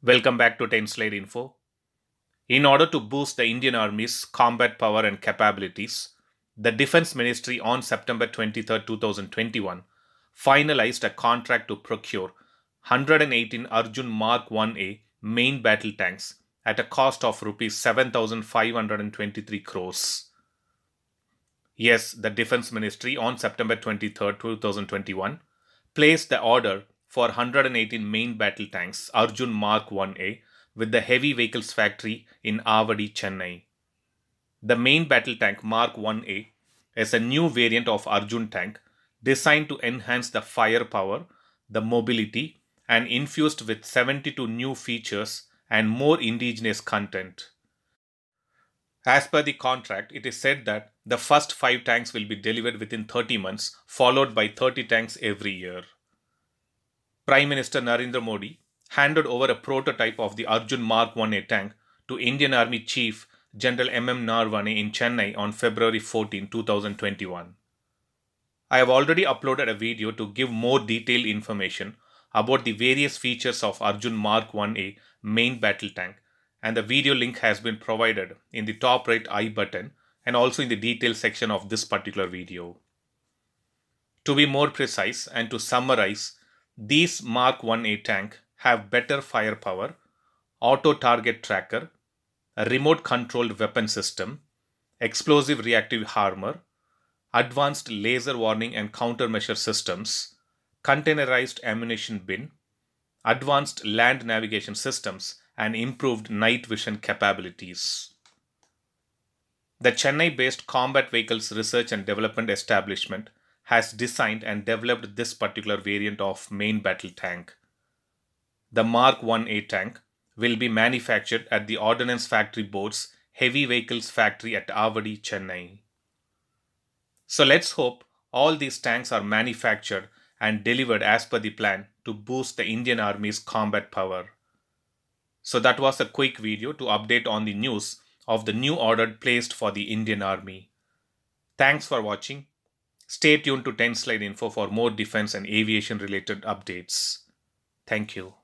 Welcome back to 10 Info. In order to boost the Indian Army's combat power and capabilities, the Defense Ministry on September 23, 2021, finalized a contract to procure 118 Arjun Mark 1A main battle tanks at a cost of rupees 7523 crores. Yes, the Defense Ministry on September 23, 2021, placed the order for 118 main battle tanks Arjun Mark 1A with the Heavy Vehicles Factory in Avadi, Chennai. The main battle tank Mark 1A is a new variant of Arjun tank designed to enhance the firepower, the mobility, and infused with 72 new features and more indigenous content. As per the contract, it is said that the first 5 tanks will be delivered within 30 months, followed by 30 tanks every year. Prime Minister Narendra Modi handed over a prototype of the Arjun Mark 1A tank to Indian Army Chief General M.M. Narvane in Chennai on February 14, 2021. I have already uploaded a video to give more detailed information about the various features of Arjun Mark 1A main battle tank and the video link has been provided in the top right I button and also in the details section of this particular video. To be more precise and to summarize, these Mark 1A tank have better firepower, auto-target tracker, a remote-controlled weapon system, explosive reactive armor, advanced laser warning and countermeasure systems, containerized ammunition bin, advanced land navigation systems, and improved night vision capabilities. The Chennai based Combat Vehicles Research and Development Establishment has designed and developed this particular variant of main battle tank. The Mark 1A tank will be manufactured at the Ordnance Factory Board's Heavy Vehicles Factory at Avadi, Chennai. So let's hope all these tanks are manufactured and delivered as per the plan to boost the Indian Army's combat power. So that was a quick video to update on the news of the new order placed for the Indian Army. Thanks for watching. Stay tuned to 10 Slide Info for more defense and aviation related updates. Thank you.